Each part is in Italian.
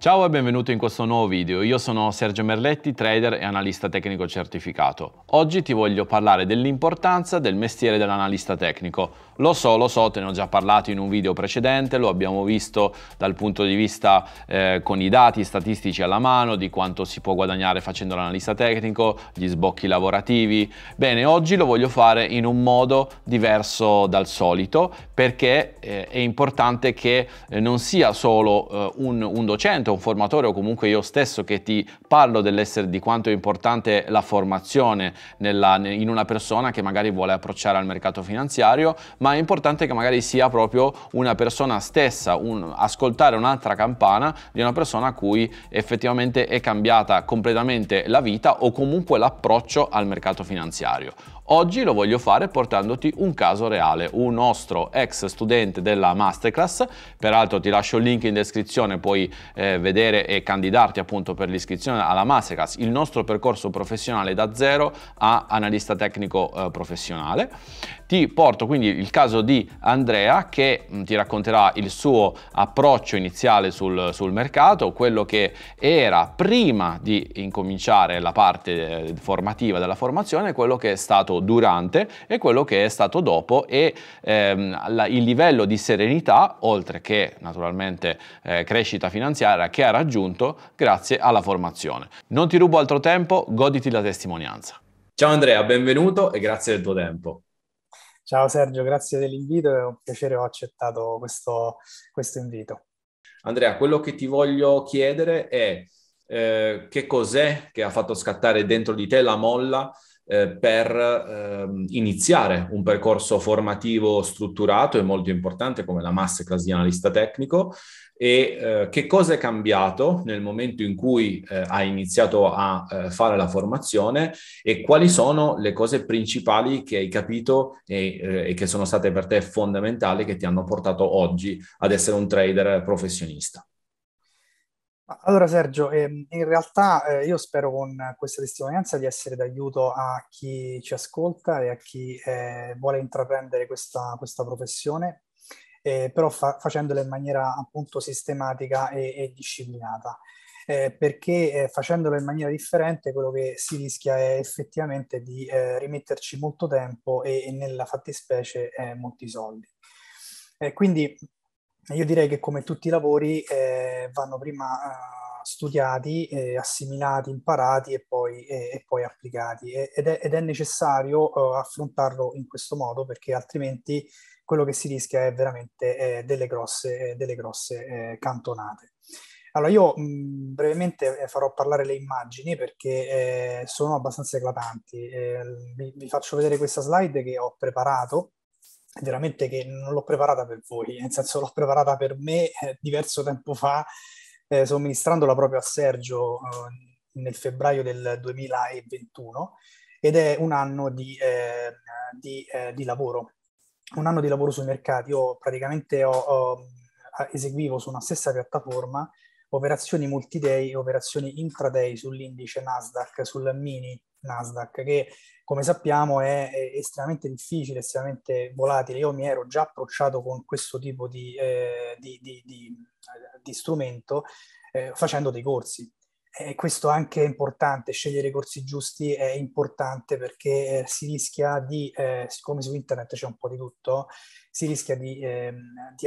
Ciao e benvenuto in questo nuovo video, io sono Sergio Merletti, trader e analista tecnico certificato. Oggi ti voglio parlare dell'importanza del mestiere dell'analista tecnico. Lo so, lo so, te ne ho già parlato in un video precedente, lo abbiamo visto dal punto di vista eh, con i dati statistici alla mano di quanto si può guadagnare facendo l'analista tecnico, gli sbocchi lavorativi. Bene, oggi lo voglio fare in un modo diverso dal solito perché eh, è importante che eh, non sia solo eh, un, un docente, docente, un formatore o comunque io stesso che ti parlo dell'essere di quanto è importante la formazione nella, in una persona che magari vuole approcciare al mercato finanziario, ma è importante che magari sia proprio una persona stessa, un, ascoltare un'altra campana di una persona a cui effettivamente è cambiata completamente la vita o comunque l'approccio al mercato finanziario. Oggi lo voglio fare portandoti un caso reale, un nostro ex studente della masterclass, peraltro ti lascio il link in descrizione, puoi eh, vedere e candidarti appunto per l'iscrizione alla masterclass, il nostro percorso professionale da zero a analista tecnico eh, professionale. Ti porto quindi il caso di Andrea che mm, ti racconterà il suo approccio iniziale sul, sul mercato, quello che era prima di incominciare la parte eh, formativa della formazione, quello che è stato durante e quello che è stato dopo e ehm, la, il livello di serenità, oltre che naturalmente eh, crescita finanziaria che ha raggiunto grazie alla formazione. Non ti rubo altro tempo, goditi la testimonianza. Ciao Andrea, benvenuto e grazie del tuo tempo. Ciao Sergio, grazie dell'invito, è un piacere ho accettato questo, questo invito. Andrea, quello che ti voglio chiedere è eh, che cos'è che ha fatto scattare dentro di te la molla eh, per ehm, iniziare un percorso formativo strutturato e molto importante come la masterclass di analista tecnico e eh, che cosa è cambiato nel momento in cui eh, ha iniziato a eh, fare la formazione e quali sono le cose principali che hai capito e, eh, e che sono state per te fondamentali che ti hanno portato oggi ad essere un trader professionista. Allora Sergio, ehm, in realtà eh, io spero con questa testimonianza di essere d'aiuto a chi ci ascolta e a chi eh, vuole intraprendere questa, questa professione, eh, però fa- facendola in maniera appunto sistematica e, e disciplinata, perché facendola in maniera differente quello che si rischia è effettivamente di rimetterci molto tempo e, e nella fattispecie molti soldi. quindi io direi che come tutti i lavori eh, vanno prima eh, studiati, eh, assimilati, imparati e poi, e poi applicati e, ed, è, ed, è, necessario eh, affrontarlo in questo modo perché altrimenti quello che si rischia è veramente eh, delle grosse, eh, delle grosse cantonate. Allora io mh, mm, brevemente farò parlare le immagini perché sono abbastanza eclatanti. Vi, vi faccio vedere questa slide che ho preparato veramente che non l'ho preparata per voi, nel senso l'ho preparata per me eh, diverso tempo fa, eh, somministrandola proprio a Sergio eh, nel febbraio del 2021 ed è un anno di, eh, di, eh, di, lavoro, un anno di lavoro sui mercati. Io praticamente ho, ho, eh, eseguivo su una stessa piattaforma operazioni multiday, operazioni intraday sull'indice Nasdaq, sul mini Nasdaq, che come sappiamo è, estremamente difficile, estremamente volatile. Io mi ero già approcciato con questo tipo di, eh, di, di, di eh, strumento eh, facendo dei corsi. E questo anche è importante, scegliere i corsi giusti è importante perché eh, si rischia di, eh, siccome su internet c'è un po' di tutto, si rischia di, ehm,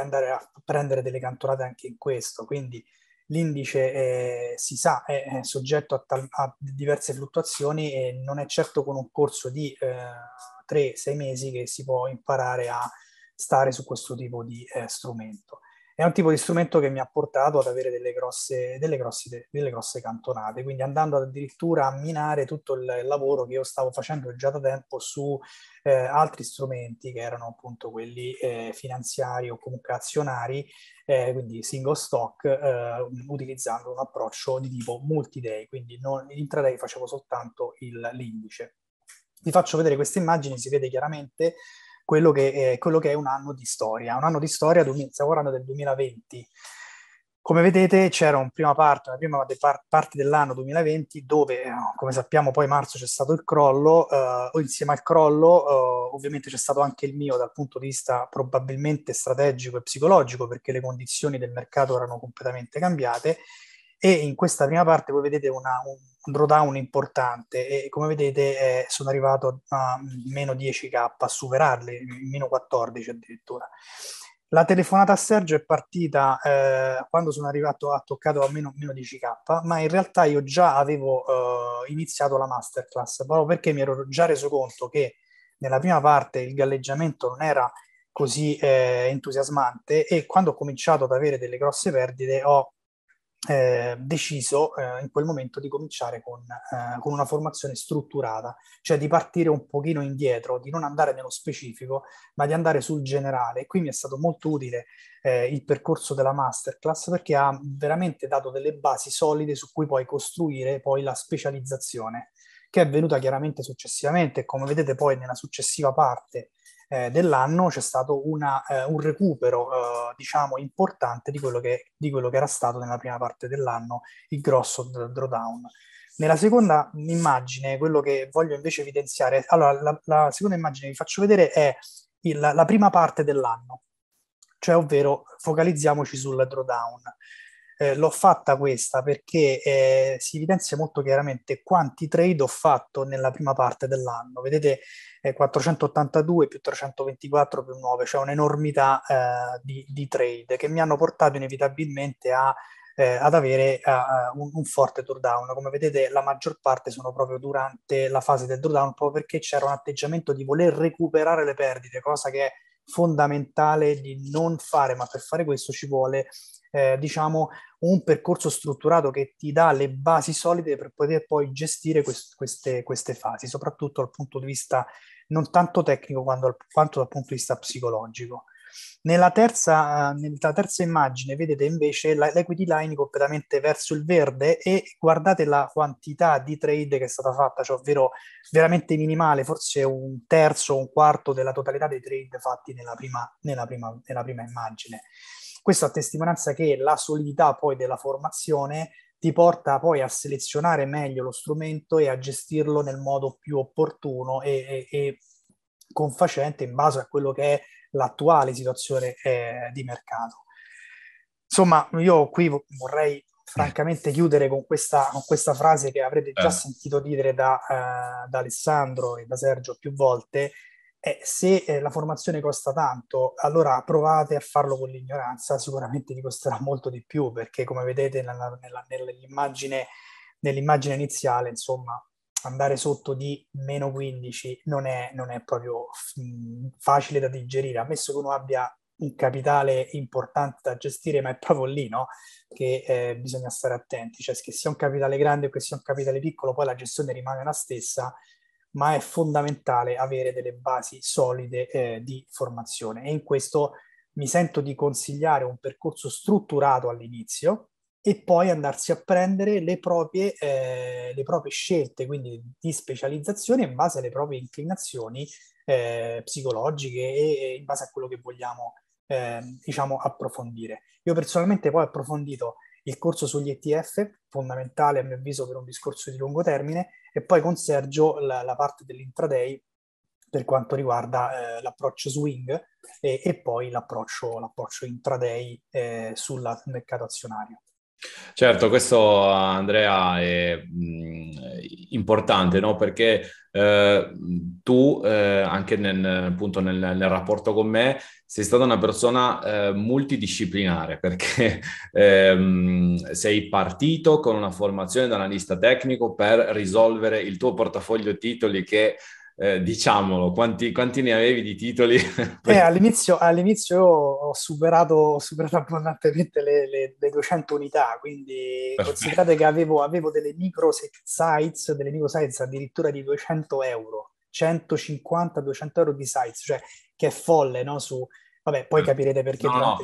andare a prendere delle cantonate anche in questo. Quindi l'indice eh, si sa è, è soggetto a, tal- a, diverse fluttuazioni e non è certo con un corso di eh, 3-6 mesi che si può imparare a stare su questo tipo di eh, strumento è un tipo di strumento che mi ha portato ad avere delle grosse, delle grosse, delle grosse cantonate, quindi andando addirittura a minare tutto il lavoro che io stavo facendo già da tempo su eh, altri strumenti che erano appunto quelli eh, finanziari o comunque azionari, eh, quindi single stock, eh, utilizzando un approccio di tipo multi-day, quindi non, intraday facevo soltanto il, l'indice. Vi faccio vedere queste immagini, si vede chiaramente quello che, è, quello che è un anno di storia. Un anno di storia, stiamo parlando del 2020. Come vedete c'era un prima parte, una prima parte dell'anno 2020 dove, eh, come sappiamo, poi marzo c'è stato il crollo, eh, o insieme al crollo eh, ovviamente c'è stato anche il mio dal punto di vista probabilmente strategico e psicologico perché le condizioni del mercato erano completamente cambiate e in questa prima parte voi vedete una, un drawdown importante e come vedete eh, sono arrivato a mm, meno 10k a superarli, meno 14 addirittura. La telefonata a Sergio è partita eh, quando sono arrivato ha toccato a meno, meno 10k, ma in realtà io già avevo eh, iniziato la masterclass, proprio perché mi ero già reso conto che nella prima parte il galleggiamento non era così eh, entusiasmante e quando ho cominciato ad avere delle grosse perdite ho eh, deciso eh, in quel momento di cominciare con, eh, con, una formazione strutturata, cioè di partire un pochino indietro, di non andare nello specifico, ma di andare sul generale. E qui mi è stato molto utile eh, il percorso della masterclass perché ha veramente dato delle basi solide su cui poi costruire poi la specializzazione, che è venuta chiaramente successivamente, come vedete poi nella successiva parte eh, dell'anno c'è stato una, eh, un recupero eh, diciamo importante di quello, che, di quello, che, era stato nella prima parte dell'anno, il grosso drawdown. Nella seconda immagine, quello che voglio invece evidenziare, allora la, la seconda immagine che vi faccio vedere è il, la prima parte dell'anno, cioè ovvero focalizziamoci sul drawdown eh, l'ho fatta questa perché eh, si evidenzia molto chiaramente quanti trade ho fatto nella prima parte dell'anno. Vedete eh, 482 più 324 più 9, cioè un'enormità eh, di, di, trade che mi hanno portato inevitabilmente a, eh, ad avere a, eh, un, un, forte drawdown. Come vedete la maggior parte sono proprio durante la fase del drawdown, proprio perché c'era un atteggiamento di voler recuperare le perdite, cosa che è fondamentale di non fare, ma per fare questo ci vuole eh, diciamo, un percorso strutturato che ti dà le basi solide per poter poi gestire quest- queste, queste, fasi, soprattutto dal punto di vista non tanto tecnico quanto, quanto dal punto di vista psicologico. Nella terza, eh, nella terza, immagine vedete invece l'equity line completamente verso il verde e guardate la quantità di trade che è stata fatta, cioè ovvero veramente minimale, forse un terzo o un quarto della totalità dei trade fatti nella prima, nella prima, nella prima immagine. Questo a testimonianza che la solidità poi della formazione ti porta poi a selezionare meglio lo strumento e a gestirlo nel modo più opportuno e, e, e confacente in base a quello che è l'attuale situazione eh, di mercato. Insomma, io qui vorrei francamente chiudere con questa, con questa frase che avrete già eh. sentito dire da, uh, da Alessandro e da Sergio più volte, eh, se eh, la formazione costa tanto, allora provate a farlo con l'ignoranza, sicuramente vi costerà molto di più, perché come vedete nella, nella, nell'immagine, nell'immagine, iniziale, insomma, andare sotto di meno 15 non è, non è proprio mh, mm, facile da digerire, ammesso che uno abbia un capitale importante da gestire, ma è proprio lì no? che eh, bisogna stare attenti, cioè che sia un capitale grande o che sia un capitale piccolo, poi la gestione rimane la stessa ma è fondamentale avere delle basi solide eh, di formazione e in questo mi sento di consigliare un percorso strutturato all'inizio e poi andarsi a prendere le proprie, eh, le proprie scelte, quindi di specializzazione in base alle proprie inclinazioni eh, psicologiche e, in base a quello che vogliamo ehm, diciamo approfondire. Io personalmente poi ho approfondito il corso sugli ETF, fondamentale a mio avviso per un discorso di lungo termine, e poi con Sergio la, la parte dell'intraday per quanto riguarda eh, l'approccio swing e, e poi l'approccio, l'approccio intraday eh, sul mercato azionario. Certo, questo Andrea è mm, importante no? perché eh, tu eh, anche nel, appunto nel, nel, rapporto con me sei stata una persona eh, multidisciplinare perché ehm, sei partito con una formazione da analista tecnico per risolvere il tuo portafoglio titoli che eh, diciamolo, quanti, quanti, ne avevi di titoli? eh, all'inizio, all'inizio ho superato, ho superato abbondantemente le, le, le, 200 unità, quindi considerate che avevo, avevo, delle micro sites, delle micro sites addirittura di 200 euro, 150-200 euro di sites, cioè che è folle, no? Su, Vabbè, poi mm. capirete perché no, no.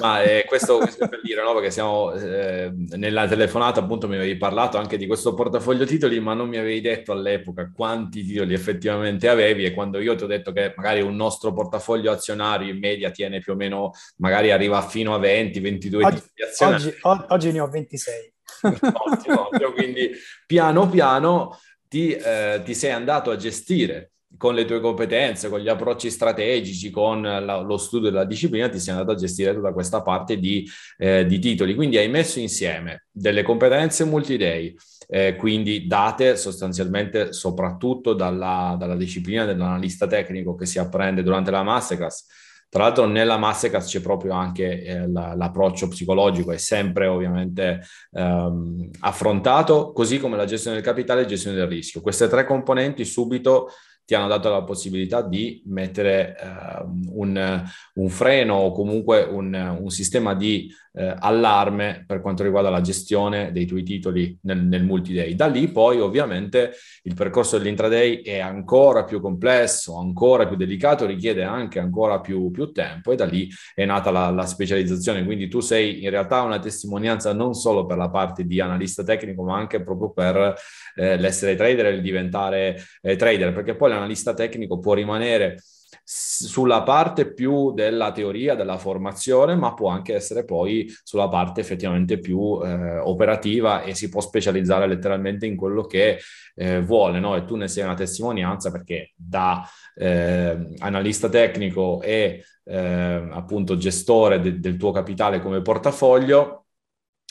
Ma eh, questo, questo per dire, no? Perché siamo eh, nella telefonata, appunto, mi avevi parlato anche di questo portafoglio titoli, ma non mi avevi detto all'epoca quanti titoli effettivamente avevi. E quando io ti ho detto che magari un nostro portafoglio azionario in media tiene più o meno, magari arriva fino a 20, 22 oggi, titoli azionari. Oggi, o- oggi ne ho 26. Ottimo, ottimo. Quindi piano piano ti, eh, ti sei andato a gestire con le tue competenze, con gli approcci strategici, con la, lo studio della disciplina, ti sei andato a gestire tutta questa parte di, eh, di titoli. Quindi hai messo insieme delle competenze multi-day, eh, quindi date sostanzialmente soprattutto dalla, dalla disciplina dell'analista tecnico che si apprende durante la masterclass, tra l'altro nella Masterclass c'è proprio anche eh, l'approccio psicologico, è sempre ovviamente ehm, affrontato, così come la gestione del capitale e la gestione del rischio. Queste tre componenti subito ti hanno dato la possibilità di mettere eh, un, un, freno o comunque un, un sistema di eh, allarme per quanto riguarda la gestione dei tuoi titoli nel, nel multiday. Da lì poi ovviamente il percorso dell'intraday è ancora più complesso, ancora più delicato, richiede anche ancora più, più tempo e da lì è nata la, la specializzazione. Quindi tu sei in realtà una testimonianza non solo per la parte di analista tecnico ma anche proprio per eh, l'essere trader e il diventare eh, trader perché poi l'analista tecnico può rimanere sulla parte più della teoria, della formazione, ma può anche essere poi sulla parte effettivamente più eh, operativa e si può specializzare letteralmente in quello che eh, vuole, no? E tu ne sei una testimonianza perché da eh, analista tecnico e eh, appunto gestore de- del tuo capitale come portafoglio,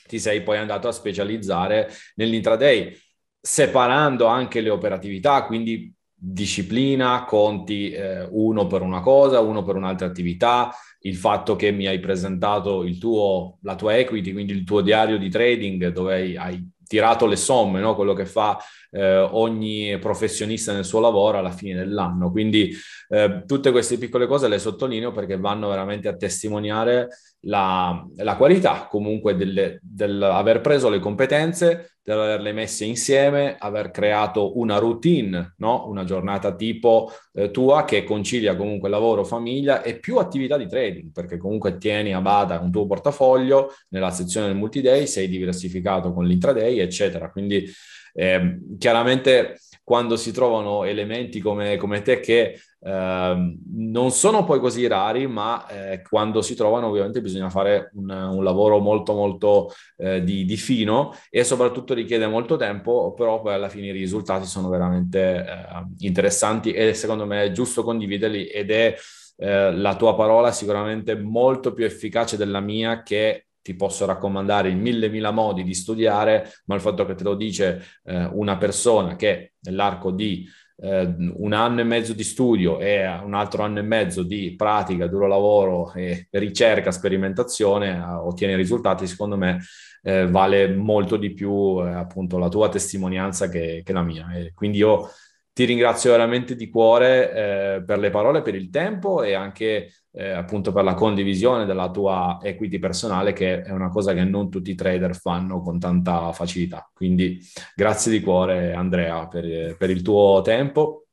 ti sei poi andato a specializzare nell'intraday separando anche le operatività, quindi disciplina, conti eh, uno per una cosa, uno per un'altra attività, il fatto che mi hai presentato tuo, la tua equity, quindi il tuo diario di trading dove hai, hai tirato le somme, no? quello che fa eh, ogni professionista nel suo lavoro alla fine dell'anno. Quindi eh, tutte queste piccole cose le sottolineo perché vanno veramente a testimoniare la, la qualità comunque delle, dell'aver preso le competenze, dell'averle messe insieme, aver creato una routine, no? una giornata tipo eh, tua che concilia comunque lavoro, famiglia e più attività di trading, perché comunque tieni a bada un tuo portafoglio nella sezione del multiday, sei diversificato con l'intraday, eccetera. Quindi eh, chiaramente quando si trovano elementi come, come te che Ehm, non sono poi così rari, ma eh, quando si trovano ovviamente bisogna fare un, un lavoro molto molto eh, di, di, fino e soprattutto richiede molto tempo, però poi alla fine i risultati sono veramente eh, interessanti e secondo me è giusto condividerli ed è eh, la tua parola sicuramente molto più efficace della mia che ti posso raccomandare in mille mila modi di studiare, ma il fatto che te lo dice eh, una persona che nell'arco di eh, un anno e mezzo di studio e un altro anno e mezzo di pratica, duro lavoro e ricerca, sperimentazione, eh, ottiene risultati, secondo me eh, vale molto di più eh, appunto la tua testimonianza che, che la mia. E quindi io ti ringrazio veramente di cuore eh, per le parole, per il tempo e anche eh, appunto per la condivisione della tua equity personale, che è una cosa che non tutti i trader fanno con tanta facilità. Quindi grazie di cuore, Andrea, per, per il tuo tempo.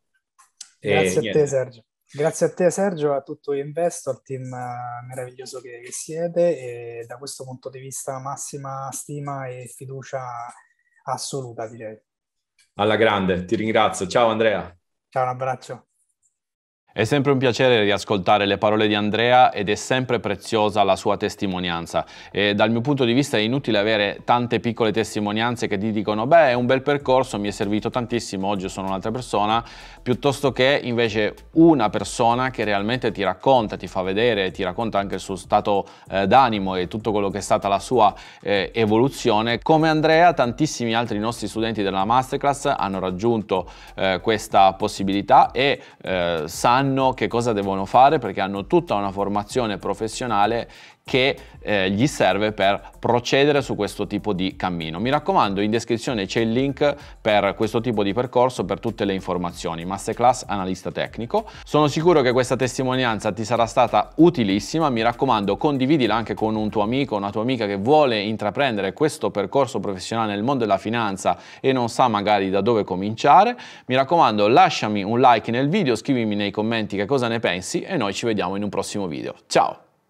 E, grazie niente. a te, Sergio. Grazie a te Sergio, a tutto Investo, al team eh, meraviglioso che siete e da questo punto di vista massima stima e fiducia assoluta direi. Alla grande, ti ringrazio. Ciao Andrea. Ciao, un abbraccio. È sempre un piacere riascoltare le parole di Andrea ed è sempre preziosa la sua testimonianza e dal mio punto di vista è inutile avere tante piccole testimonianze che ti dicono beh è un bel percorso, mi è servito tantissimo, oggi sono un'altra persona, piuttosto che invece una persona che realmente ti racconta, ti fa vedere, ti racconta anche il suo stato eh, d'animo e tutto quello che è stata la sua eh, evoluzione. Come Andrea tantissimi altri nostri studenti della masterclass hanno raggiunto eh, questa possibilità e eh, sanno sanno che cosa devono fare perché hanno tutta una formazione professionale che eh, gli serve per procedere su questo tipo di cammino. Mi raccomando, in descrizione c'è il link per questo tipo di percorso, per tutte le informazioni. Masterclass Analista Tecnico. Sono sicuro che questa testimonianza ti sarà stata utilissima. Mi raccomando, condividila anche con un tuo amico, una tua amica che vuole intraprendere questo percorso professionale nel mondo della finanza e non sa magari da dove cominciare. Mi raccomando, lasciami un like nel video, scrivimi nei commenti che cosa ne pensi e noi ci vediamo in un prossimo video. Ciao!